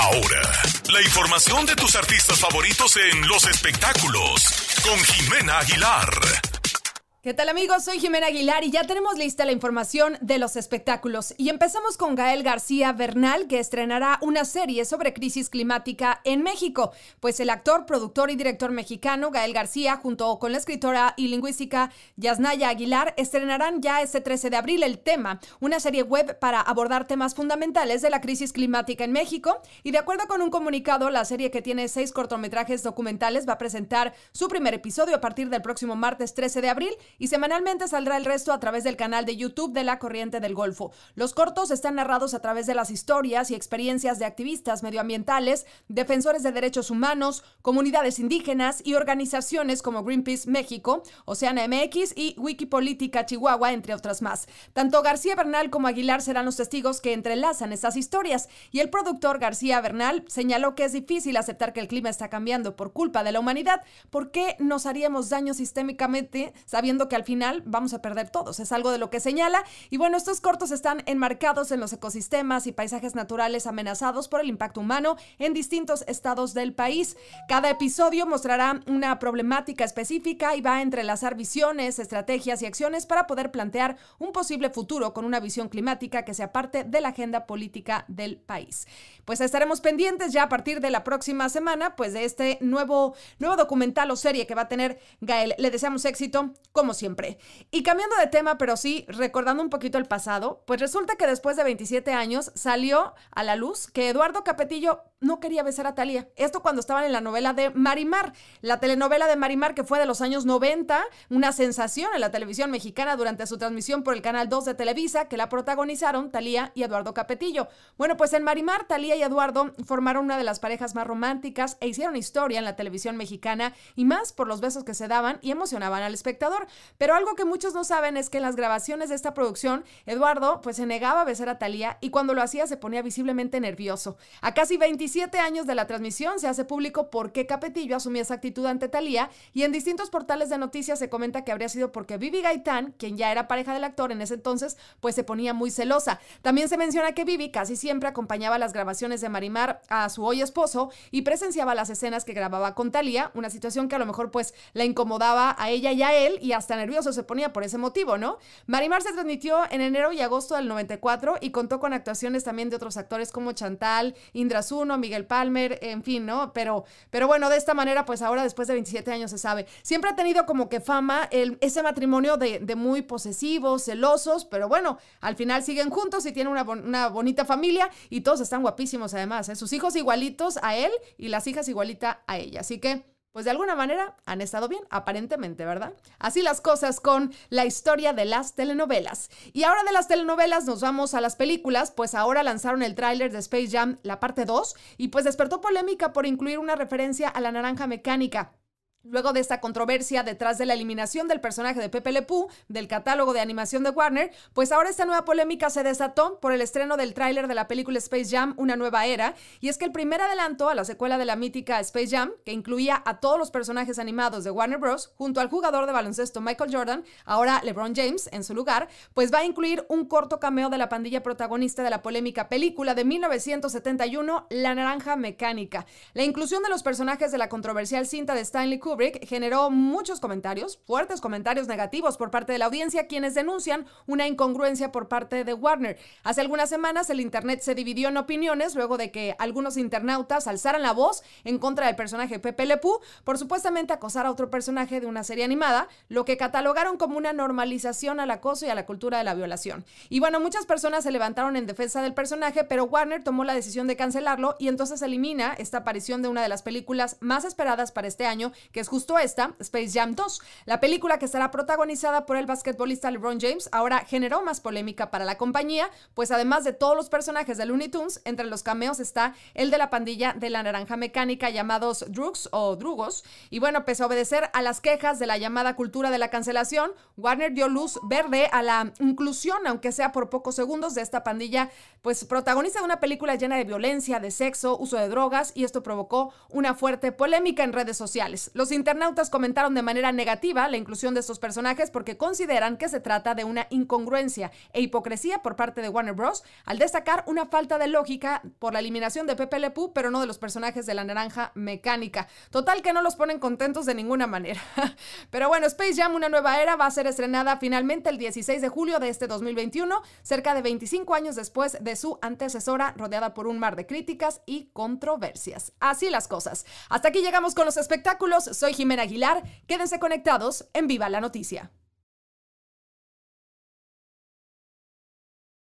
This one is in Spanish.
Ahora, la información de tus artistas favoritos en los espectáculos con Jimena Aguilar ¿Qué tal amigos? Soy Jimena Aguilar y ya tenemos lista la información de los espectáculos. Y empezamos con Gael García Bernal, que estrenará una serie sobre crisis climática en México, pues el actor, productor y director mexicano Gael García, junto con la escritora y lingüística Yasnaya Aguilar, estrenarán ya este 13 de abril el tema, una serie web para abordar temas fundamentales de la crisis climática en México. Y de acuerdo con un comunicado, la serie que tiene seis cortometrajes documentales va a presentar su primer episodio a partir del próximo martes 13 de abril y semanalmente saldrá el resto a través del canal de YouTube de La Corriente del Golfo. Los cortos están narrados a través de las historias y experiencias de activistas medioambientales, defensores de derechos humanos, comunidades indígenas y organizaciones como Greenpeace México, Oceana MX y Wikipolítica Chihuahua, entre otras más. Tanto García Bernal como Aguilar serán los testigos que entrelazan estas historias y el productor García Bernal señaló que es difícil aceptar que el clima está cambiando por culpa de la humanidad. ¿Por qué nos haríamos daño sistémicamente sabiendo que al final vamos a perder todos. Es algo de lo que señala. Y bueno, estos cortos están enmarcados en los ecosistemas y paisajes naturales amenazados por el impacto humano en distintos estados del país. Cada episodio mostrará una problemática específica y va a entrelazar visiones, estrategias y acciones para poder plantear un posible futuro con una visión climática que sea parte de la agenda política del país. Pues estaremos pendientes ya a partir de la próxima semana, pues de este nuevo, nuevo documental o serie que va a tener Gael. Le deseamos éxito como siempre. Y cambiando de tema, pero sí recordando un poquito el pasado, pues resulta que después de 27 años salió a la luz que Eduardo Capetillo no quería besar a Talía. Esto cuando estaban en la novela de Marimar, la telenovela de Marimar que fue de los años 90, una sensación en la televisión mexicana durante su transmisión por el canal 2 de Televisa, que la protagonizaron Talía y Eduardo Capetillo. Bueno, pues en Marimar, Talía y Eduardo formaron una de las parejas más románticas e hicieron historia en la televisión mexicana y más por los besos que se daban y emocionaban al espectador. Pero algo que muchos no saben es que en las grabaciones de esta producción, Eduardo pues se negaba a besar a Talía y cuando lo hacía se ponía visiblemente nervioso. A casi 27 años de la transmisión se hace público por qué Capetillo asumía esa actitud ante Talía y en distintos portales de noticias se comenta que habría sido porque Vivi Gaitán, quien ya era pareja del actor en ese entonces, pues se ponía muy celosa. También se menciona que Vivi casi siempre acompañaba las grabaciones de Marimar a su hoy esposo y presenciaba las escenas que grababa con Talía, una situación que a lo mejor pues la incomodaba a ella y a él y hasta está nervioso se ponía por ese motivo, ¿no? Marimar se transmitió en enero y agosto del 94 y contó con actuaciones también de otros actores como Chantal, Indra Zuno, Miguel Palmer, en fin, ¿no? Pero, pero bueno, de esta manera, pues ahora después de 27 años se sabe. Siempre ha tenido como que fama el, ese matrimonio de, muy posesivos, celosos, pero bueno, al final siguen juntos y tienen una, una bonita familia y todos están guapísimos además, ¿eh? sus hijos igualitos a él y las hijas igualita a ella. Así que pues de alguna manera han estado bien, aparentemente, ¿verdad? Así las cosas con la historia de las telenovelas. Y ahora de las telenovelas nos vamos a las películas, pues ahora lanzaron el tráiler de Space Jam, la parte 2, y pues despertó polémica por incluir una referencia a la naranja mecánica. Luego de esta controversia detrás de la eliminación del personaje de Pepe Le del catálogo de animación de Warner, pues ahora esta nueva polémica se desató por el estreno del tráiler de la película Space Jam Una nueva era, y es que el primer adelanto a la secuela de la mítica Space Jam, que incluía a todos los personajes animados de Warner Bros. junto al jugador de baloncesto Michael Jordan, ahora LeBron James en su lugar, pues va a incluir un corto cameo de la pandilla protagonista de la polémica película de 1971 La Naranja Mecánica. La inclusión de los personajes de la controversial cinta de Stanley Kubrick generó muchos comentarios, fuertes comentarios negativos por parte de la audiencia, quienes denuncian una incongruencia por parte de Warner. Hace algunas semanas el Internet se dividió en opiniones luego de que algunos internautas alzaran la voz en contra del personaje Pepe Le por supuestamente acosar a otro personaje de una serie animada, lo que catalogaron como una normalización al acoso y a la cultura de la violación. Y bueno, muchas personas se levantaron en defensa del personaje, pero Warner tomó la decisión de cancelarlo y entonces elimina esta aparición de una de las películas más esperadas para este año, que es justo esta, Space Jam 2. La película que estará protagonizada por el basquetbolista LeBron James ahora generó más polémica para la compañía, pues además de todos los personajes de Looney Tunes, entre los cameos está el de la pandilla de la naranja mecánica llamados Drugs o Drugos. Y bueno, pese a obedecer a las quejas de la llamada cultura de la cancelación, Warner dio luz verde a la inclusión, aunque sea por pocos segundos, de esta pandilla, pues protagonista de una película llena de violencia, de sexo, uso de drogas, y esto provocó una fuerte polémica en redes sociales. Los los internautas comentaron de manera negativa la inclusión de estos personajes porque consideran que se trata de una incongruencia e hipocresía por parte de Warner Bros. al destacar una falta de lógica por la eliminación de Pepe Le pero no de los personajes de la naranja mecánica. Total que no los ponen contentos de ninguna manera. Pero bueno, Space Jam, una nueva era, va a ser estrenada finalmente el 16 de julio de este 2021, cerca de 25 años después de su antecesora, rodeada por un mar de críticas y controversias. Así las cosas. Hasta aquí llegamos con los espectáculos. Soy Jimena Aguilar. Quédense conectados en Viva la Noticia.